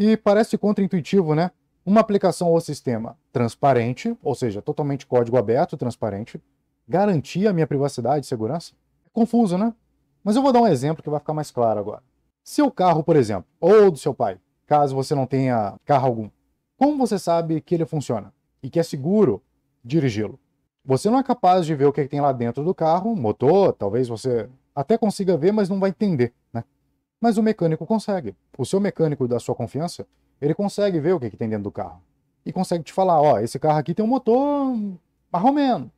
E parece contraintuitivo, né? Uma aplicação ou sistema transparente, ou seja, totalmente código aberto, transparente, garantir a minha privacidade e segurança? É confuso, né? Mas eu vou dar um exemplo que vai ficar mais claro agora. Seu carro, por exemplo, ou do seu pai, caso você não tenha carro algum, como você sabe que ele funciona e que é seguro dirigi-lo? Você não é capaz de ver o que é tem lá dentro do carro, motor, talvez você até consiga ver, mas não vai entender. Mas o mecânico consegue. O seu mecânico da sua confiança, ele consegue ver o que, que tem dentro do carro. E consegue te falar, ó, esse carro aqui tem um motor marromeno.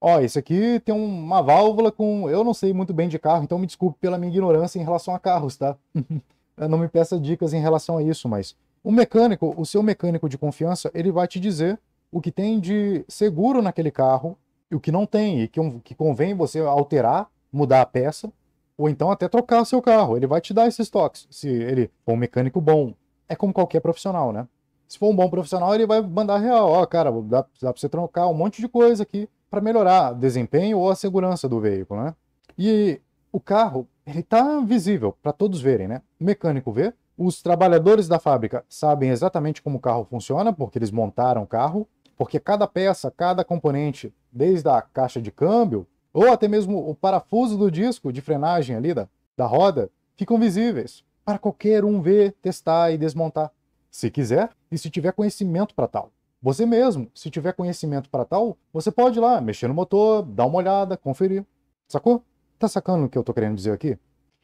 Ó, esse aqui tem uma válvula com... Eu não sei muito bem de carro, então me desculpe pela minha ignorância em relação a carros, tá? não me peça dicas em relação a isso, mas... O mecânico, o seu mecânico de confiança, ele vai te dizer o que tem de seguro naquele carro e o que não tem, e que, que convém você alterar, mudar a peça, ou então até trocar seu carro. Ele vai te dar esses toques. Se ele for um mecânico bom. É como qualquer profissional, né? Se for um bom profissional, ele vai mandar real. Ó, oh, cara, dá, dá pra você trocar um monte de coisa aqui para melhorar desempenho ou a segurança do veículo, né? E o carro, ele tá visível para todos verem, né? O mecânico vê, os trabalhadores da fábrica sabem exatamente como o carro funciona, porque eles montaram o carro, porque cada peça, cada componente, desde a caixa de câmbio ou até mesmo o parafuso do disco de frenagem ali da, da roda, ficam visíveis para qualquer um ver, testar e desmontar, se quiser e se tiver conhecimento para tal. Você mesmo, se tiver conhecimento para tal, você pode ir lá mexer no motor, dar uma olhada, conferir. Sacou? Tá sacando o que eu tô querendo dizer aqui?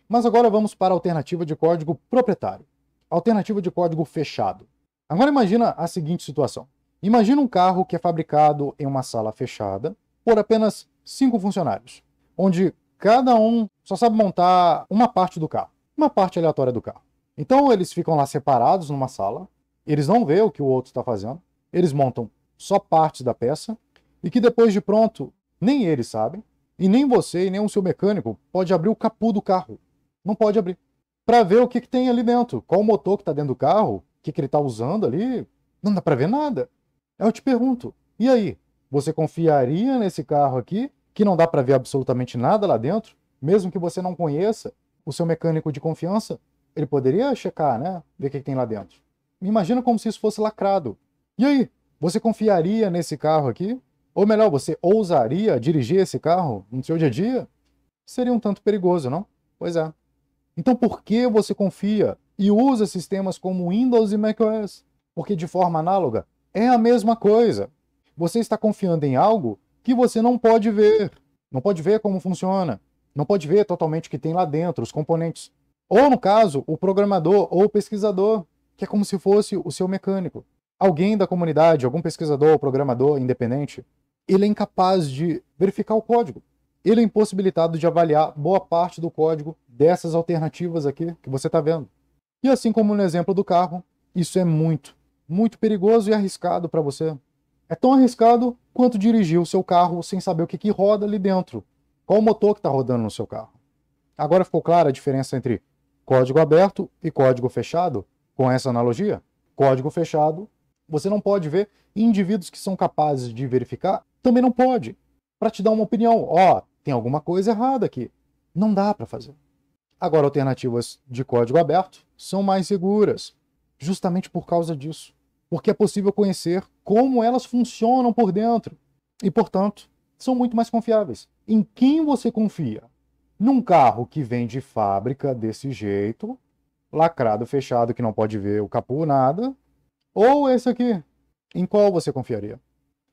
Mas agora vamos para a alternativa de código proprietário. Alternativa de código fechado. Agora imagina a seguinte situação. Imagina um carro que é fabricado em uma sala fechada por apenas cinco funcionários, onde cada um só sabe montar uma parte do carro, uma parte aleatória do carro. Então eles ficam lá separados numa sala, eles não veem o que o outro está fazendo, eles montam só parte da peça e que depois de pronto nem eles sabem e nem você e nem o seu mecânico pode abrir o capô do carro. Não pode abrir. Para ver o que, que, tem ali dentro, qual o motor que está dentro do carro, o que, que ele está usando ali, não dá para ver nada. Eu te pergunto, e aí? Você confiaria nesse carro aqui que não dá para ver absolutamente nada lá dentro, mesmo que você não conheça o seu mecânico de confiança, ele poderia checar, né? Ver o que, que tem lá dentro. Imagina como se isso fosse lacrado. E aí? Você confiaria nesse carro aqui? Ou melhor, você ousaria dirigir esse carro no seu dia a dia? Seria um tanto perigoso, não? Pois é. Então por que você confia e usa sistemas como Windows e macOS? Porque de forma análoga, é a mesma coisa. Você está confiando em algo que você não pode ver. Não pode ver como funciona. Não pode ver totalmente o que tem lá dentro, os componentes. Ou, no caso, o programador ou o pesquisador, que é como se fosse o seu mecânico. Alguém da comunidade, algum pesquisador ou programador independente, ele é incapaz de verificar o código. Ele é impossibilitado de avaliar boa parte do código dessas alternativas aqui que você está vendo. E assim como no exemplo do carro, isso é muito, muito perigoso e arriscado para você. É tão arriscado quanto dirigir o seu carro sem saber o que, que roda ali dentro. Qual o motor que está rodando no seu carro? Agora ficou clara a diferença entre código aberto e código fechado com essa analogia? Código fechado, você não pode ver indivíduos que são capazes de verificar, também não pode. Para te dar uma opinião, ó, tem alguma coisa errada aqui. Não dá para fazer. Agora, alternativas de código aberto são mais seguras, justamente por causa disso. Porque é possível conhecer como elas funcionam por dentro. E, portanto, são muito mais confiáveis. Em quem você confia? Num carro que vem de fábrica desse jeito, lacrado, fechado, que não pode ver o capô, nada. Ou esse aqui? Em qual você confiaria?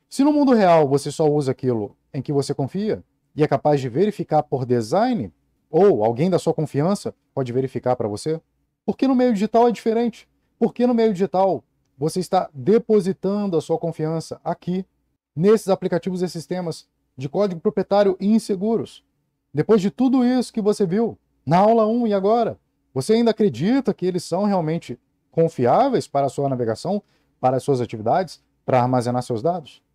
Se no mundo real você só usa aquilo em que você confia e é capaz de verificar por design, ou alguém da sua confiança pode verificar para você, porque no meio digital é diferente. Porque no meio digital você está depositando a sua confiança aqui, nesses aplicativos e sistemas de código proprietário inseguros. Depois de tudo isso que você viu na aula 1 e agora, você ainda acredita que eles são realmente confiáveis para a sua navegação, para as suas atividades, para armazenar seus dados?